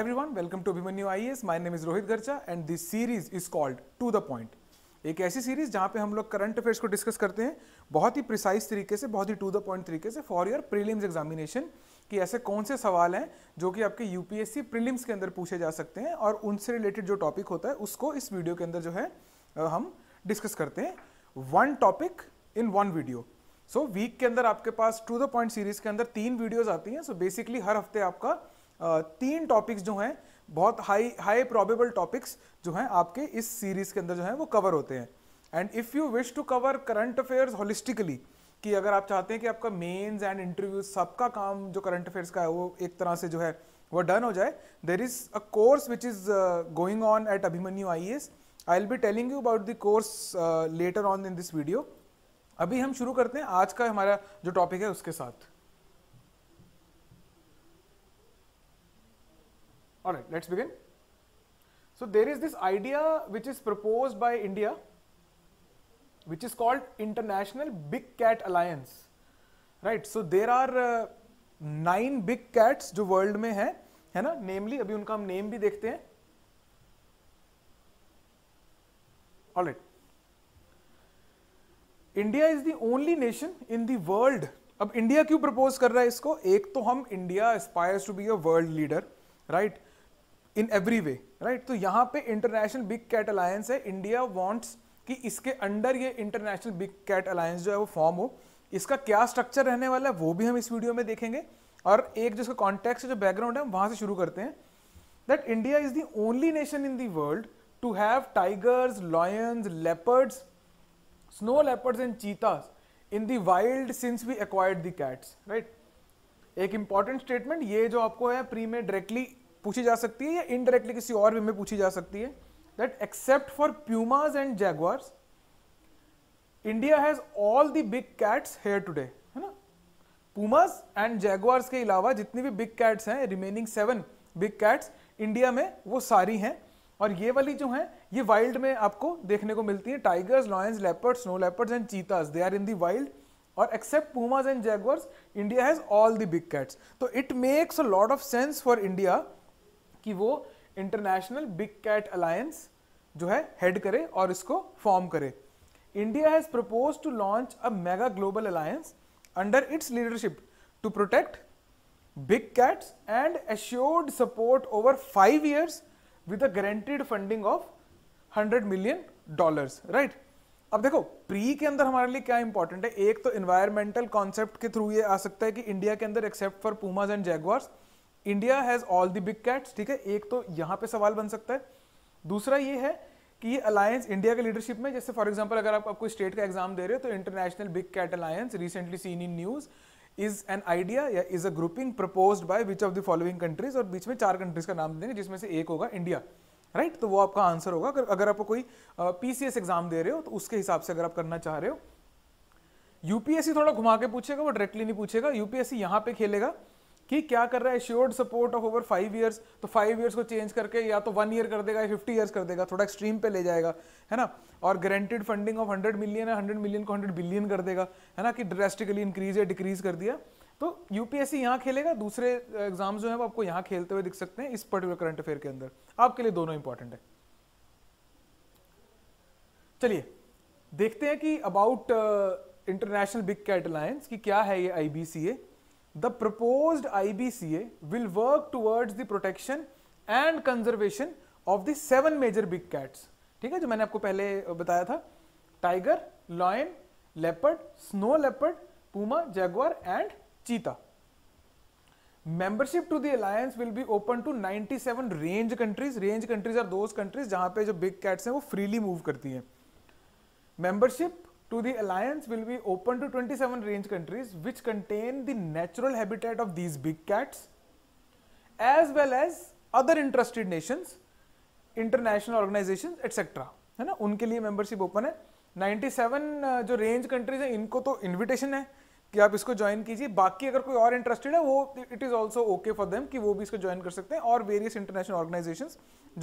High everyone welcome to Abhimanyu I IAS my name is Rohit Garcha and this series is called to the point एक ऐसी series जहाँ पे हम लोग current affairs को discuss करते हैं बहुत ही प्रिसाइज तरीके से बहुत ही टू द पॉइंट तरीके से फॉर योर प्रीलिम्स एग्जामिनेशन कि ऐसे कौन से सवाल हैं जो कि आपके यूपीएससी प्रीलिम्स के अंदर पूछे जा सकते हैं और उनसे रिलेटेड जो टॉपिक होता है उसको इस वीडियो के अंदर जो है हम डिस्कस करते हैं one topic in one video so week के अंदर आपके पास टू द पॉइंट सीरीज के अंदर तीन वीडियोज आती हैं सो बेसिकली हर हफ्ते आपका तीन टॉपिक्स जो हैं बहुत हाई हाई प्रॉबेबल टॉपिक्स जो हैं आपके इस सीरीज़ के अंदर जो हैं वो कवर होते हैं and if you wish to cover current affairs holistically कि अगर आप चाहते हैं कि आपका मेन्स एंड इंटरव्यूज सबका काम जो करंट अफेयर्स का है वो एक तरह से जो है वो डन हो जाए there is a course which is going on at Abhimanyu I S I will be telling you about the course later on in this video अभी हम शुरू करते हैं आज का हमारा जो टॉपिक है उसके साथ All right, let's begin. So there is this idea which is proposed by India, which is called International Big Cat Alliance. Right, so there are uh, nine big cats jo world mein hai hai na namely abhi unka hum name bhi dekhte hain all right India is the only nation in the world अब India क्यों propose कर रहा है इसको एक तो हम India aspires to be a world leader right in every way right तो यहाँ पे इंटरनेशनल बिग कैट अलायंस है इंडिया वॉन्ट्स कि इसके अंडर ये इंटरनेशनल बिग कैट अलायंस जो है वो फॉर्म हो इसका क्या स्ट्रक्चर रहने वाला है वो भी हम इस वीडियो में देखेंगे और एक जिसका कॉन्टेक्स जो बैकग्राउंड है हम वहाँ से शुरू करते हैं that India is the only nation in the world to have tigers lions leopards snow leopards and cheetahs in the wild since we acquired the cats right एक इंपॉर्टेंट स्टेटमेंट ये जो आपको है प्री में डायरेक्टली पूछी जा सकती है या इनडायरेक्टली किसी और वे में पूछी जा सकती है that except for pumas and jaguars India has all the big cats here today है ना पूमास एंड जैगवार्स के अलावा जितनी भी बिग कैट्स हैं remaining seven big cats India में वो सारी हैं और ये वाली जो है ये वाइल्ड में आपको देखने को मिलती है tigers lions leopard snow leopards and cheetahs they are in the wild और except pumas and jaguars India has all the big cats तो it makes a lot of sense for India कि वो इंटरनेशनल बिग कैट अलायंस जो है head करे और इसको form करे India has propose to launch a mega global alliance under its leadership to protect big cats and assured support over five years with a guaranteed funding of hundred million dollars right अब देखो pre के अंदर हमारे लिए क्या important है एक तो इन्वायरमेंटल कॉन्सेप्ट के थ्रू ये आ सकता है कि इंडिया के अंदर except for pumas and jaguars India has all the big cats ठीक है एक तो यहाँ पे सवाल बन सकता है दूसरा ये है कि ये अलायंस इंडिया के लीडरशिप में जैसे फॉर एग्जांपल अगर आप आपको स्टेट का एग्जाम दे रहे हो तो international big cat alliance recently seen in news is an idea या is a grouping propose by which of the following countries और बीच में चार कंट्रीज का नाम देंगे जिसमें से एक होगा इंडिया राइट right? तो वो आपका आंसर होगा अगर अगर आपको कोई पीसीएस uh, एग्जाम दे रहे हो तो उसके हिसाब से अगर आप करना चाह रहे हो यूपीएससी थोड़ा घुमा के पूछेगा वो डायरेक्टली नहीं पूछेगा यूपीएससी यहाँ पे खेलेगा कि क्या कर रहा है assured support of over five years तो फाइव ईयर्स को चेंज करके या तो वन ईयर कर देगा या फिफ्टी ईयर्स कर देगा थोड़ा एक्सट्रीम पे ले जाएगा है ना और guaranteed funding of hundred million है हंड्रेड मिलियन को हंड्रेड बिलियन कर देगा है ना कि ड्रेस्टिकली इंक्रीज या डिक्रीज कर दिया तो यूपीएससी यहाँ खेलेगा दूसरे एग्जाम जो है वो आपको यहाँ खेलते हुए दिख सकते हैं इस पर्टिकुलर करंट अफेयर के अंदर आपके लिए दोनों इंपॉर्टेंट है चलिए देखते हैं कि about international big cat alliance क्या है ये आई the proposed IBCA will work towards the protection and conservation of the seven major big cats. ठीक है जो मैंने आपको पहले बताया था tiger lion leopard snow leopard puma jaguar and cheetah membership to the alliance will be open to 97 range countries range countries are those countries जहां पे जो बिग कैट्स हैं वो फ्रीली मूव करती हैं membership to the alliance will be open to 27 range countries which contain the natural habitat of these big cats as well as other interested nations international organisation etcetera है ना उनके लिए membership open है 97 uh, जो range countries हैं इनको तो invitation है कि आप इसको ज्वाइन कीजिए बाकी अगर कोई और इंटरेस्टेड है वो it is also okay for them कि वो भी इसको ज्वाइन कर सकते हैं और वेरियस इंटरनेशनल ऑर्गेनाइजेशन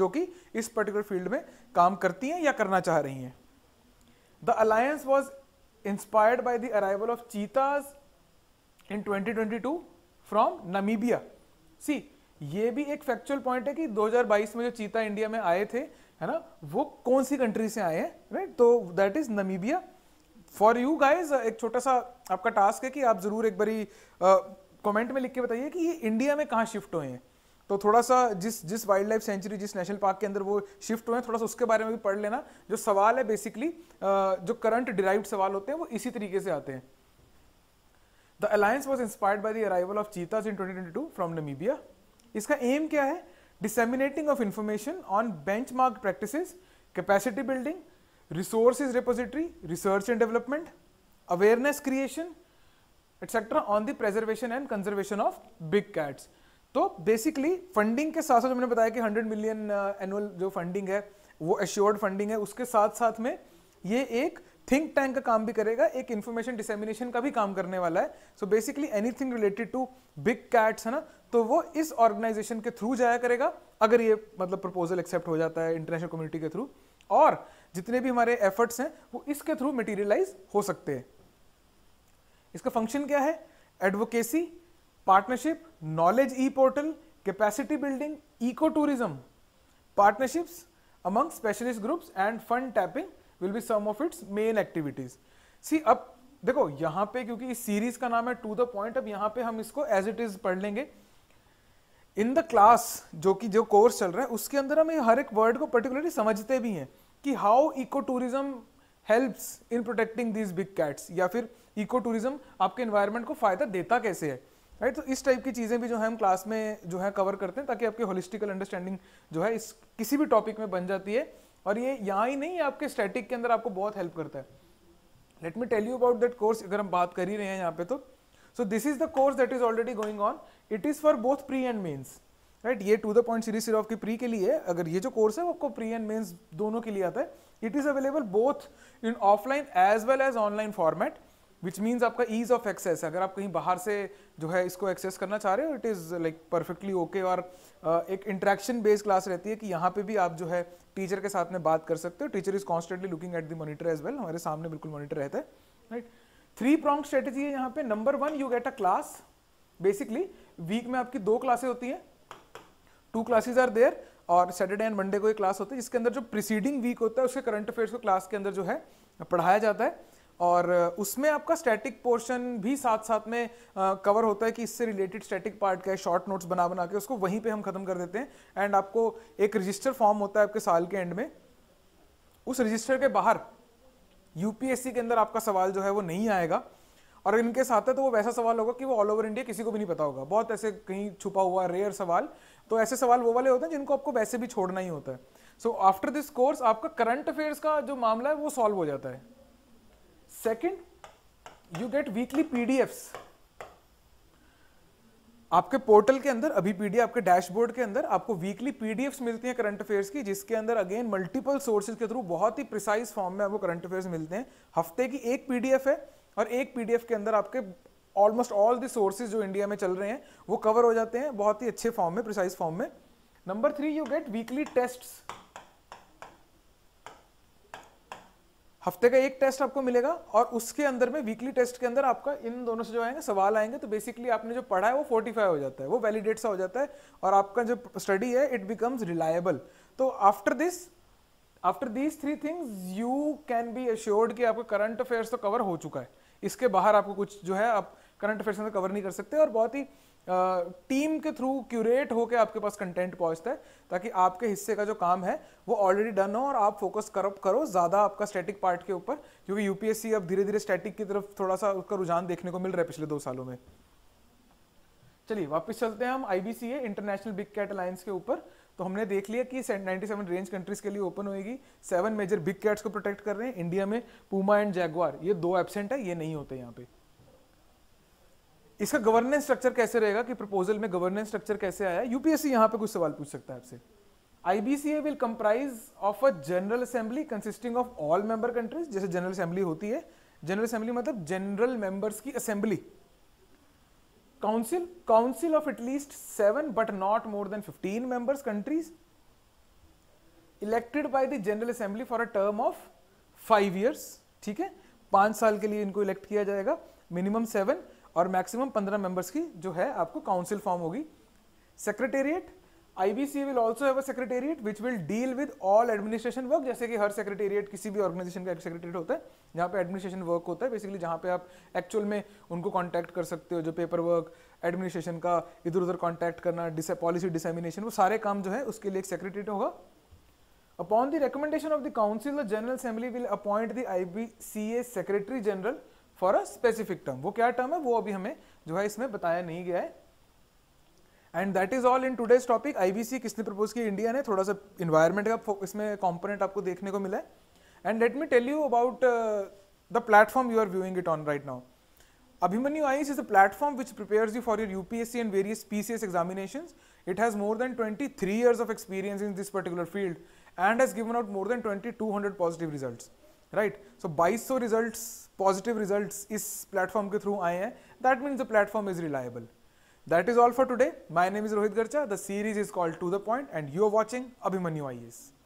जो कि इस पर्टिकुलर फील्ड में काम करती हैं या करना चाह रही हैं The alliance was inspired by the arrival of cheetahs in 2022 from Namibia. See, ये भी एक फैक्चुअल पॉइंट है कि 2022 में जो चीता इंडिया में आए थे है ना वो कौन सी कंट्री से आए हैं राइट तो that is Namibia for you guys एक छोटा सा आपका टास्क है कि आप जरूर एक बारी कमेंट में लिख के बताइए कि ये इंडिया में कहाँ शिफ्ट हुए हैं तो थोड़ा सा जिस जिस वाइल्ड लाइफ सेंचुरी जिस नेशनल पार्क के अंदर वो शिफ्ट हुए थोड़ा सा उसके बारे में भी पढ़ लेना जो सवाल है बेसिकली जो करंट डिराइव्ड सवाल होते हैं वो इसी तरीके से आते हैं the alliance was inspired by the arrival of cheetah in twenty twenty from Namibia इसका एम क्या है disseminating of information on benchmark practice capacity building resources repository research and development awareness creation etcetera on the preservation and conservation of big cats तो basically funding के साथ साथ जो मैंने बताया कि 100 मिलियन एनुअल जो फंडिंग है वो एश्योर्ड फंडिंग है उसके साथ साथ में ये एक थिंक टैंक का काम भी करेगा एक इन्फॉर्मेशन डिसेमिनेशन का भी काम करने वाला है so basically anything related to big cats है ना तो वो इस ऑर्गेनाइजेशन के थ्रू जाया करेगा अगर ये मतलब प्रपोजल एक्सेप्ट हो जाता है इंटरनेशनल कम्युनिटी के थ्रू और जितने भी हमारे एफर्ट्स हैं वो इसके थ्रू मटेरियलाइज हो सकते हैं इसका फंक्शन क्या है advocacy partnership knowledge e portal building eco tourism partnerships among specialist groups and fund tapping will be some of its main activities see अब देखो यहां पे क्योंकि इस सीरीज का नाम है टू द पॉइंट अब यहां पे हम इसको एज इट इज पढ़ लेंगे इन द क्लास जो कि जो कोर्स चल रहा है उसके अंदर हम हर एक वर्ड को पर्टिकुलरली समझते भी हैं कि how eco tourism helps in protecting these big cats या फिर इको टूरिज्म आपके एनवायरमेंट को फायदा देता कैसे है राइट तो इस टाइप की चीज़ें भी जो है हम क्लास में जो है कवर करते हैं ताकि आपकी होलिस्टिकल अंडरस्टैंडिंग जो है इस किसी भी टॉपिक में बन जाती है और ये यहाँ ही नहीं आपके स्टैटिक के अंदर आपको बहुत हेल्प करता है let me tell you about that course अगर हम बात कर ही रहे हैं यहाँ पे तो so this is the course that is already going on it is for both pre and mains right ये to the point series of की प्री के लिए अगर ये जो कोर्स है वो आपको प्री एंड मेन्स दोनों के लिए आता है it is available both in offline as well as online format which means आपका ईज ऑफ एक्सेस अगर आप कहीं बाहर से जो है इसको एक्सेस करना चाह रहे हो it is like perfectly okay और एक इंट्रैक्शन बेस्ड क्लास रहती है कि यहाँ पे भी आप जो है टीचर के साथ में बात कर सकते हो teacher is constantly looking at the monitor as well हमारे सामने बिल्कुल मोनिटर रहता है राइट थ्री प्रॉन्ग स्ट्रेटेजी है यहाँ पे number one you get a class basically week में आपकी दो क्लासेज होती हैं टू क्लासेज आर देयर और सैटरडे एंड मंडे को एक क्लास होती है जिसके अंदर जो प्रिसीडिंग वीक होता है उसके करंट अफेयर्स को क्लास के अंदर जो है पढ़ाया जाता है और उसमें आपका स्टैटिक पोर्शन भी साथ साथ में कवर होता है कि इससे रिलेटेड स्टैटिक पार्ट का है शॉर्ट नोट्स बना बना के उसको वहीं पे हम ख़त्म कर देते हैं एंड आपको एक रजिस्टर फॉर्म होता है आपके साल के एंड में उस रजिस्टर के बाहर यूपीएससी के अंदर आपका सवाल जो है वो नहीं आएगा और इनके साथ है तो वो वैसा सवाल होगा कि वो ऑल ओवर इंडिया किसी को भी नहीं पता होगा बहुत ऐसे कहीं छुपा हुआ रेयर सवाल तो ऐसे सवाल वो वाले होते हैं जिनको आपको वैसे भी छोड़ना ही होता है सो आफ्टर दिस कोर्स आपका करंट अफेयर्स का जो मामला है वो सॉल्व हो जाता है Second, you get weekly PDFs. आपके पोर्टल के अंदर अभी पीडीएफ आपके डैशबोर्ड के अंदर आपको वीकली पीडीएफ मिलती हैं करंट अफेयर्स की जिसके अंदर अगेन मल्टीपल सोर्सेज के थ्रू बहुत ही प्रिसाइज फॉर्म में आपको करंट अफेयर्स मिलते हैं हफ्ते की एक पीडीएफ है और एक पीडीएफ के अंदर आपके ऑलमोस्ट ऑल द सोर्सेज जो इंडिया में चल रहे हैं वो कवर हो जाते हैं बहुत ही अच्छे फॉर्म में प्रिसाइज फॉर्म में number three you get weekly test हफ्ते का एक टेस्ट आपको मिलेगा और उसके अंदर में वीकली टेस्ट के अंदर आपका इन दोनों से जो आएंगे सवाल आएंगे तो बेसिकली आपने जो पढ़ा है वो फोर्टिफाई हो जाता है वो वैलिडेट सा हो जाता है और आपका जो स्टडी है इट बिकम्स रिलायबल तो after this after these three things you can be assured कि आपका करंट अफेयर्स तो कवर हो चुका है इसके बाहर आपको कुछ जो है आप करंट अफेयर्स में कवर नहीं कर सकते और बहुत ही टीम के थ्रू क्यूरेट होकर आपके पास कंटेंट पहुंचता है ताकि आपके हिस्से का जो काम है वो ऑलरेडी डन हो और आप फोकस करो करो ज़्यादा आपका स्टैटिक पार्ट के ऊपर क्योंकि यूपीएससी अब धीरे धीरे स्टैटिक की तरफ थोड़ा सा उसका रुझान देखने को मिल रहा है पिछले दो सालों में चलिए वापस चलते हैं हम IBC international big cat alliance के ऊपर तो हमने देख लिया कि 97 रेंज कंट्रीज के लिए ओपन होएगी सेवन मेजर बिग कैट्स को प्रोटेक्ट कर रहे हैं इंडिया में पूमा एंड जैगवार ये दो एबसेंट है ये नहीं होते यहाँ पे इसका गवर्नेंस स्ट्रक्चर कैसे रहेगा कि प्रपोजल में गवर्नेंस स्ट्रक्चर कैसे आया यूपीएससी यहां पे कुछ सवाल पूछ सकता है आपसे IBCA will comprise of a general assembly consisting of all member countries जैसे जनरल असेंबली होती है जनरल असेंबली मतलब जनरल मेंबर्स की assembly council council of at least seven but not more than fifteen members countries elected by the general assembly for a term of five years ठीक है पांच साल के लिए इनको इलेक्ट किया जाएगा मिनिमम सेवन और मैक्सिमम पंद्रह मेंबर्स की जो है आपको काउंसिल फॉर्म होगी secretariat IBC will also have a secretariat which will deal with all administration work जैसे कि हर सेक्रेटेरिएट किसी भी ऑर्गेनाइजेशन का एक सेक्रेटेरिएट होता है जहाँ पे एडमिनिस्ट्रेशन वर्क होता है बेसिकली जहाँ पे आप एक्चुअल में उनको कॉन्टैक्ट कर सकते हो जो पेपर वर्क एडमिनिस्ट्रेशन का इधर उधर कॉन्टैक्ट करना पॉलिसी डिसेमिनेशन वो सारे काम जो है उसके लिए एक सेक्रेटेरिएट होगा upon the recommendation of the council the general assembly will appoint the I B C A secretary general for a specific term वो क्या टर्म है वो अभी हमें जो है इसमें बताया नहीं गया है and that is all in today's topic IBC किसने प्रपोज की इंडिया ने थोड़ा सा इन्वायरमेंट का इसमें कॉम्पोनेंट आपको देखने को मिला है and let me tell you about the platform you are viewing it on right now Abhimanyu IAS is a platform which prepare you for your UPSC and various PCS examination it has more than twenty three years of experience in this particular field and has given out more than twenty two hundred positive result right so बाईस सौ result positive result इस platform के through आए हैं that means the platform is reliable that is all for today my name is Rohit Garcha the series is called to the point and you are watching Abhimanyu I